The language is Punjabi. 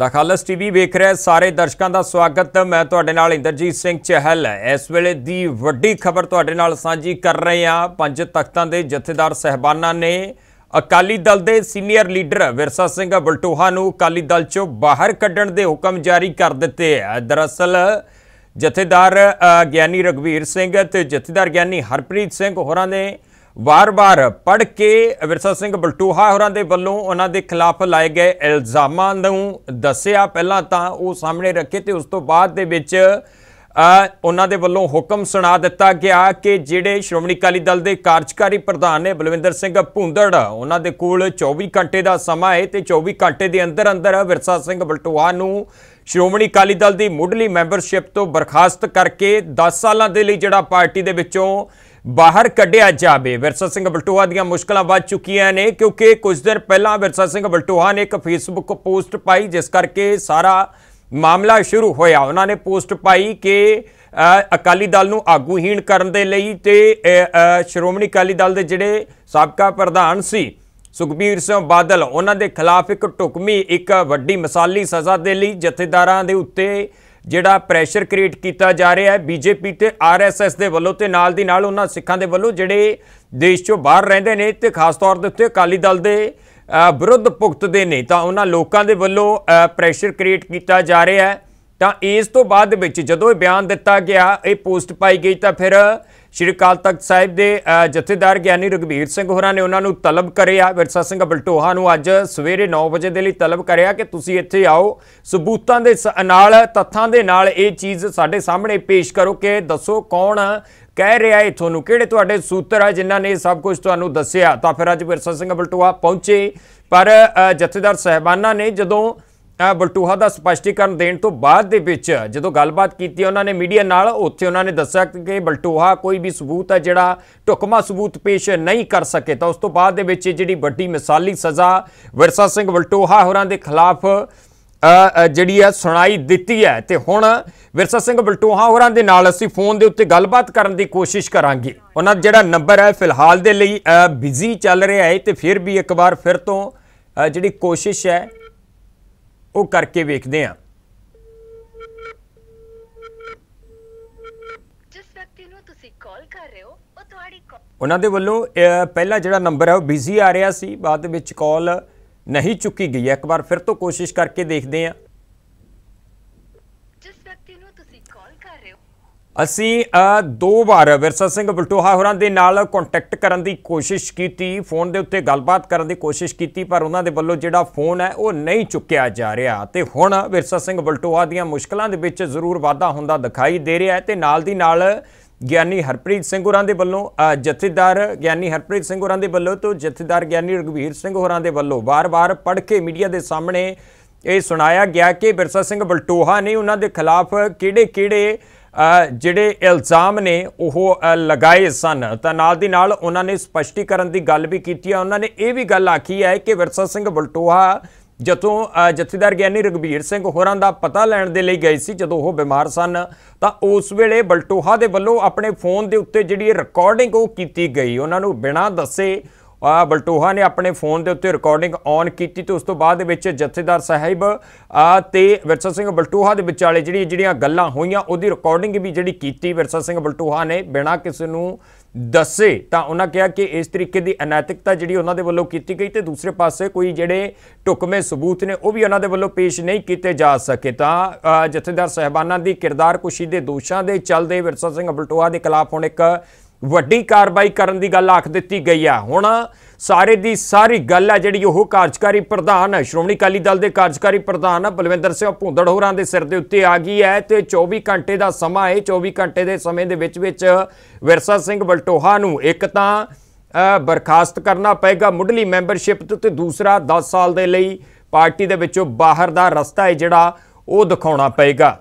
ਦਖਾਲਸ ਟੀਵੀ ਵੇਖ ਰਹੇ ਸਾਰੇ ਦਰਸ਼ਕਾਂ ਦਾ ਸਵਾਗਤ ਮੈਂ ਤੁਹਾਡੇ ਨਾਲ ਇੰਦਰਜੀਤ ਸਿੰਘ ਚਹਿਲ ਇਸ ਵੇਲੇ ਦੀ ਵੱਡੀ ਖਬਰ ਤੁਹਾਡੇ ਨਾਲ ਸਾਂਝੀ ਕਰ ਰਹੇ ਹਾਂ ਪੰਜ ਤਖਤਾਂ ਦੇ ਜਥੇਦਾਰ ਸਹਿਬਾਨਾਂ ਨੇ ਅਕਾਲੀ ਦਲ ਦੇ ਸੀਨੀਅਰ ਲੀਡਰ ਵਿਰਸਾ ਸਿੰਘ ਬਲਟੋਹਾ ਨੂੰ ਅਕਾਲੀ ਦਲ ਚੋਂ ਬਾਹਰ ਕੱਢਣ ਦੇ ਹੁਕਮ ਜਾਰੀ ਕਰ ਦਿੱਤੇ ਦਰਅਸਲ ਜਥੇਦਾਰ ਗਿਆਨੀ ਰਗਵੀਰ ਸਿੰਘ ਤੇ ਜਥੇਦਾਰ ਗਿਆਨੀ ਹਰਪ੍ਰੀਤ ਸਿੰਘ ਹੋਰਾਂ ਨੇ ਵਾਰ-ਵਾਰ ਪੜ ਕੇ ਵਿਰਸਾ ਸਿੰਘ ਬਲਟੂਹਾ ਹੋਰਾਂ ਦੇ ਵੱਲੋਂ ਉਹਨਾਂ ਦੇ ਖਿਲਾਫ ਲਾਏ ਗਏ ਇਲਜ਼ਾਮਾਂ ਨੂੰ ਦੱਸਿਆ ਪਹਿਲਾਂ ਤਾਂ ਉਹ ਸਾਹਮਣੇ ਰੱਖੇ ਤੇ ਉਸ ਤੋਂ ਬਾਅਦ ਦੇ ਵਿੱਚ ਉਹਨਾਂ ਦੇ ਵੱਲੋਂ ਹੁਕਮ ਸੁਣਾ ਦਿੱਤਾ ਗਿਆ ਕਿ ਜਿਹੜੇ ਸ਼੍ਰੋਮਣੀ ਅਕਾਲੀ ਦਲ ਦੇ ਕਾਰਜਕਾਰੀ ਪ੍ਰਧਾਨ ਨੇ ਬਲਵਿੰਦਰ ਸਿੰਘ ਭੁੰਦੜ ਉਹਨਾਂ ਦੇ ਕੋਲ 24 ਘੰਟੇ ਦਾ ਸਮਾਂ ਹੈ ਤੇ 24 ਘੰਟੇ ਦੇ ਅੰਦਰ ਅੰਦਰ ਵਿਰਸਾ ਸਿੰਘ ਬਲਟੂਹਾ ਨੂੰ ਸ਼੍ਰੋਮਣੀ ਅਕਾਲੀ ਦਲ ਦੀ ਮੁੱਢਲੀ ਮੈਂਬਰਸ਼ਿਪ ਤੋਂ ਬਰਖਾਸਤ ਕਰਕੇ 10 ਸਾਲਾਂ ਦੇ ਲਈ ਜਿਹੜਾ ਪਾਰਟੀ ਦੇ ਵਿੱਚੋਂ ਬਾਹਰ ਕੱਢਿਆ ਜਾਵੇ ਵਿਰਸਾ ਸਿੰਘ ਬਲਟੋਹਾ ਦੀਆਂ ਮੁਸ਼ਕਲਾਂ ਵੱਧ ਚੁੱਕੀਆਂ ਨੇ ਕਿਉਂਕਿ ਕੁਝ ਦਿਨ ਪਹਿਲਾਂ ਵਿਰਸਾ ਸਿੰਘ ਬਲਟੋਹਾ ਨੇ ਇੱਕ ਫੇਸਬੁੱਕ ਪੋਸਟ ਪਾਈ ਜਿਸ ਕਰਕੇ ਸਾਰਾ ਮਾਮਲਾ ਸ਼ੁਰੂ ਹੋਇਆ ਉਹਨਾਂ ਨੇ ਪੋਸਟ ਪਾਈ ਕਿ ਅਕਾਲੀ ਦਲ ਨੂੰ ਆਗੂਹੀਣ ਕਰਨ ਦੇ ਲਈ ਤੇ ਸ਼੍ਰੋਮਣੀ ਅਕਾਲੀ ਦਲ ਦੇ ਜਿਹੜੇ ਸਾਬਕਾ ਪ੍ਰਧਾਨ ਸੀ ਸੁਖਬੀਰ ਸਿੰਘ ਬਾਦਲ ਉਹਨਾਂ ਦੇ ਖਿਲਾਫ ਇੱਕ ਟੁਕਮੀ ਇੱਕ ਵੱਡੀ ਮਸਾਲੀ ਸਜ਼ਾ ਦੇ ਲਈ ਜਥੇਦਾਰਾਂ ਦੇ ਉੱਤੇ ਜਿਹੜਾ ਪ੍ਰੈਸ਼ਰ ਕ੍ਰੀਏਟ ਕੀਤਾ ਜਾ ਰਿਹਾ ਹੈ ਬੀਜੇਪੀ ਤੇ ਆਰਐਸਐਸ ਦੇ ਵੱਲੋਂ ਤੇ ਨਾਲ ਦੀ ਨਾਲ ਉਹਨਾਂ ਸਿੱਖਾਂ ਦੇ ਵੱਲੋਂ ਜਿਹੜੇ ਦੇਸ਼ ਚੋਂ ਬਾਹਰ ਰਹਿੰਦੇ ਨੇ ਤੇ ਖਾਸ ਤੌਰ ਦੇ ਉੱਤੇ ਅਕਾਲੀ ਦਲ ਦੇ ਵਿਰੁੱਧ ਦੇ ਨੇ ਤਾਂ ਉਹਨਾਂ ਲੋਕਾਂ ਦੇ ਵੱਲੋਂ ਪ੍ਰੈਸ਼ਰ ਕ੍ਰੀਏਟ ਕੀਤਾ ਜਾ ਰਿਹਾ ਹੈ ਤਾਂ ਇਸ ਤੋਂ ਬਾਅਦ ਦੇ ਵਿੱਚ ਜਦੋਂ ਇਹ ਬਿਆਨ ਦਿੱਤਾ ਗਿਆ ਇਹ ਪੋਸਟ ਪਾਈ ਗਈ ਤਾਂ ਫਿਰ ਸ਼੍ਰੀ ਕਾਲ ਤਖਤ ਸਾਹਿਬ ਦੇ ਜਥੇਦਾਰ ਗਿਆਨੀ ਰਗਵੀਰ ਸਿੰਘ ਹੋਰਾਂ ਨੇ ਉਹਨਾਂ ਨੂੰ ਤਲਬ ਕਰਿਆ ਵਿਰਸਾ ਸਿੰਘ ਬਲਟੋਹਾ ਨੂੰ ਅੱਜ ਸਵੇਰੇ 9 ਵਜੇ ਦੇ ਲਈ ਤਲਬ ਕਰਿਆ ਕਿ ਤੁਸੀਂ ਇੱਥੇ ਆਓ ਸਬੂਤਾਂ ਦੇ ਨਾਲ ਤੱਥਾਂ ਦੇ ਨਾਲ ਇਹ ਚੀਜ਼ ਸਾਡੇ ਸਾਹਮਣੇ ਪੇਸ਼ ਕਰੋ ਕਿ ਦੱਸੋ ਕੌਣ ਕਹਿ ਰਿਹਾ ਹੈ ਤੁਹਾਨੂੰ ਕਿਹੜੇ ਤੁਹਾਡੇ ਸੂਤਰ ਆ ਜਿਨ੍ਹਾਂ ਨੇ ਸਭ ਕੁਝ ਤੁਹਾਨੂੰ ਦੱਸਿਆ ਤਾਂ ਫਿਰ ਅੱਜ ਵਿਰਸਾ ਸਿੰਘ ਬਲਟੋਹਾ ਪਹੁੰਚੇ ਪਰ ਜਥੇਦਾਰ ਸਹਿਬਾਨਾਂ ਨੇ ਜਦੋਂ ਬਲਟੂਹਾ ਦਾ ਸਪਸ਼ਟੀਕਰਨ ਦੇਣ ਤੋਂ ਬਾਅਦ ਦੇ ਵਿੱਚ ਜਦੋਂ ਗੱਲਬਾਤ ਕੀਤੀ ਉਹਨਾਂ ਨੇ ਮੀਡੀਆ ਨਾਲ ਉੱਥੇ ਉਹਨਾਂ ਨੇ ਦੱਸਿਆ ਕਿ ਬਲਟੂਹਾ ਕੋਈ ਵੀ ਸਬੂਤ ਹੈ ਜਿਹੜਾ ਟੁਕਮਾ ਸਬੂਤ ਪੇਸ਼ ਨਹੀਂ ਕਰ ਸਕੇ ਤਾਂ ਉਸ ਤੋਂ ਬਾਅਦ ਦੇ ਵਿੱਚ ਜਿਹੜੀ ਵੱਡੀ ਮਿਸਾਲੀ ਸਜ਼ਾ ਵਿਰਸਾ ਸਿੰਘ ਬਲਟੂਹਾ ਹੋਰਾਂ ਦੇ ਖਿਲਾਫ ਜਿਹੜੀ ਹੈ ਸੁਣਾਈ ਦਿੱਤੀ ਹੈ ਤੇ ਹੁਣ ਵਿਰਸਾ ਸਿੰਘ ਬਲਟੂਹਾ ਹੋਰਾਂ ਦੇ ਨਾਲ ਅਸੀਂ ਫੋਨ ਦੇ ਉੱਤੇ ਗੱਲਬਾਤ ਕਰਨ ਦੀ ਕੋਸ਼ਿਸ਼ ਕਰਾਂਗੇ ਉਹਨਾਂ ਦਾ ਜਿਹੜਾ ਨੰਬਰ ਹੈ ਫਿਲਹਾਲ ਦੇ ਲਈ ਬਿਜ਼ੀ ਚੱਲ ਰਿਹਾ ਹੈ ਤੇ ਫਿਰ ਵੀ ਇੱਕ ਵਾਰ ਫਿਰ ਤੋਂ ਜਿਹੜੀ ਕੋਸ਼ਿਸ਼ ਹੈ ਉਹ ਕਰਕੇ ਵੇਖਦੇ ਆ ਉਹਨਾਂ ਦੇ ਵੱਲੋਂ ਪਹਿਲਾ ਜਿਹੜਾ ਨੰਬਰ ਹੈ ਉਹ ਬਿਜ਼ੀ ਆ ਰਿਹਾ ਸੀ ਬਾਅਦ ਵਿੱਚ ਕਾਲ ਨਹੀਂ ਚੁੱਕੀ ਗਈ ਇੱਕ ਵਾਰ ਫਿਰ ਤੋਂ ਕੋਸ਼ਿਸ਼ ਕਰਕੇ ਦੇਖਦੇ ਆ ਅਸੀਂ ਦੋ ਵਾਰ ਵਿਰਸਾ ਸਿੰਘ ਬਲਟੋਹਾ ਹੋਰਾਂ ਦੇ ਨਾਲ ਕੰਟੈਕਟ ਕਰਨ ਦੀ ਕੋਸ਼ਿਸ਼ ਕੀਤੀ ਫੋਨ ਦੇ ਉੱਤੇ ਗੱਲਬਾਤ ਕਰਨ ਦੀ ਕੋਸ਼ਿਸ਼ ਕੀਤੀ ਪਰ ਉਹਨਾਂ ਦੇ ਵੱਲੋਂ ਜਿਹੜਾ ਫੋਨ ਹੈ ਉਹ ਨਹੀਂ ਚੁੱਕਿਆ ਜਾ ਰਿਹਾ ਤੇ ਹੁਣ ਵਿਰਸਾ ਸਿੰਘ ਬਲਟੋਹਾ ਦੀਆਂ ਮੁਸ਼ਕਲਾਂ ਦੇ ਵਿੱਚ ਜ਼ਰੂਰ ਵਾਧਾ ਹੁੰਦਾ ਦਿਖਾਈ ਦੇ ਰਿਹਾ ਹੈ ਤੇ ਨਾਲ ਦੀ ਨਾਲ ਗਿਆਨੀ ਹਰਪ੍ਰੀਤ ਸਿੰਘ ਹੋਰਾਂ ਦੇ ਵੱਲੋਂ ਜਥੇਦਾਰ ਗਿਆਨੀ ਹਰਪ੍ਰੀਤ ਸਿੰਘ ਹੋਰਾਂ ਦੇ ਵੱਲੋਂ ਤੋਂ ਜਥੇਦਾਰ ਗਿਆਨੀ ਰਗਵੀਰ ਸਿੰਘ ਹੋਰਾਂ ਦੇ ਵੱਲੋਂ ਵਾਰ-ਵਾਰ ਪੜ੍ਹ ਕੇ ਮੀਡੀਆ ਦੇ ਸਾਹਮਣੇ ਇਹ ਸੁਣਾਇਆ ਗਿਆ ਕਿ ਬਿਰਸਾ ਸਿੰਘ ਬਲਟੋਹਾ ਨੇ ਉਹਨਾਂ ਦੇ ਖਿਲਾਫ ਕਿਹੜੇ-ਕਿਹੜੇ ਜਿਹੜੇ ਇਲਜ਼ਾਮ ਨੇ ਉਹ ਲਗਾਏ ਸਨ ਤਾਂ ਨਾਲ ਦੀ ਨਾਲ ਉਹਨਾਂ ਨੇ ਸਪਸ਼ਟੀਕਰਨ ਦੀ ਗੱਲ ਵੀ ਕੀਤੀ ਹੈ ਉਹਨਾਂ ਨੇ ਇਹ ਵੀ ਗੱਲ ਆਖੀ ਹੈ ਕਿ ਵਿਰਸਾ ਸਿੰਘ ਬਲਟੋਹਾ ਜਦੋਂ ਜਥੇਦਾਰ ਗਿਆਨੀ ਰਗਵੀਰ ਸਿੰਘ ਹੋਰਾਂ ਦਾ ਪਤਾ ਲੈਣ ਦੇ ਲਈ ਗਏ ਸੀ ਜਦੋਂ ਉਹ ਬਿਮਾਰ ਸਨ ਤਾਂ ਉਸ ਵੇਲੇ ਬਲਟੋਹਾ ਦੇ ਵੱਲੋਂ ਆਪਣੇ ਫੋਨ ਦੇ ਉੱਤੇ ਜਿਹੜੀ ਰਿਕਾਰਡਿੰਗ ਉਹ ਕੀਤੀ ਗਈ ਉਹਨਾਂ ਨੂੰ ਬਿਨਾਂ ਦੱਸੇ ਆ ਬਲਟੋਹਾ ਨੇ ਆਪਣੇ ਫੋਨ ਦੇ ਉੱਤੇ ਰਿਕਾਰਡਿੰਗ ਔਨ ਕੀਤੀ ਤੇ ਉਸ ਤੋਂ ਬਾਅਦ ਦੇ ਵਿੱਚ ਜਥੇਦਾਰ ਸਾਹਿਬ ਤੇ ਵਿਰਸਾ ਸਿੰਘ ਬਲਟੋਹਾ ਦੇ ਵਿਚਾਲੇ ਜਿਹੜੀ ਜਿਹੜੀਆਂ ਗੱਲਾਂ ਹੋਈਆਂ ਉਹਦੀ ਰਿਕਾਰਡਿੰਗ ਵੀ ਜਿਹੜੀ ਕੀਤੀ ਵਿਰਸਾ ਸਿੰਘ ਬਲਟੋਹਾ ਨੇ ਬਿਨਾਂ ਕਿਸੇ ਨੂੰ ਦੱਸੇ ਤਾਂ ਉਹਨਾਂ ਕਿਹਾ ਕਿ ਇਸ ਤਰੀਕੇ ਦੀ ਅਨੈਤਿਕਤਾ ਜਿਹੜੀ ਉਹਨਾਂ ਦੇ ਵੱਲੋਂ ਕੀਤੀ ਗਈ ਤੇ ਦੂਸਰੇ ਪਾਸੇ ਕੋਈ ਜਿਹੜੇ ਟੁਕਮੇ ਸਬੂਤ ਨੇ ਉਹ ਵੀ ਉਹਨਾਂ ਦੇ ਵੱਲੋਂ ਪੇਸ਼ ਨਹੀਂ ਕੀਤੇ ਜਾ ਸਕੇ ਤਾਂ ਜਥੇਦਾਰ ਸਹਿਬਾਨਾਂ ਦੀ ਕਿਰਦਾਰ ਕੁਸ਼ੀ ਦੇ ਦੋਸ਼ਾਂ ਦੇ ਚੱਲਦੇ ਵਿਰਸਾ ਸਿੰਘ ਬਲਟੋਹਾ ਦੇ ਖਿਲਾਫ ਹੁਣ ਇੱਕ ਵੱਡੀ ਕਾਰਵਾਈ ਕਰਨ ਦੀ ਗੱਲ ਆਖ ਦਿੱਤੀ ਗਈ ਆ ਹੁਣ ਸਾਰੇ ਦੀ ਸਾਰੀ ਗੱਲ ਆ ਜਿਹੜੀ ਉਹ ਕਾਰਜਕਾਰੀ ਪ੍ਰਧਾਨ ਸ਼੍ਰੋਮਣੀ ਅਕਾਲੀ ਦਲ ਦੇ ਕਾਰਜਕਾਰੀ ਪ੍ਰਧਾਨ ਬਲਵਿੰਦਰ ਸਿੰਘ ਭੁੰਦੜ ਹੋਰਾਂ ਦੇ ਸਿਰ ਦੇ ਉੱਤੇ ਆ ਗਈ ਹੈ ਤੇ 24 ਘੰਟੇ ਦਾ ਸਮਾਂ ਹੈ 24 ਘੰਟੇ ਦੇ ਸਮੇਂ ਦੇ ਵਿੱਚ ਵਿੱਚ ਵਿਰਸਾ ਸਿੰਘ ਬਲਟੋਹਾ ਨੂੰ ਇੱਕ ਤਾਂ ਬਰਖਾਸਤ ਕਰਨਾ ਪਏਗਾ ਮੁੱਢਲੀ ਮੈਂਬਰਸ਼ਿਪ ਤੇ ਦੂਸਰਾ 10 ਸਾਲ ਦੇ ਲਈ ਪਾਰਟੀ ਦੇ ਵਿੱਚੋਂ ਬਾਹਰ ਦਾ ਰਸਤਾ ਹੈ ਜਿਹੜਾ ਉਹ ਦਿਖਾਉਣਾ ਪਏਗਾ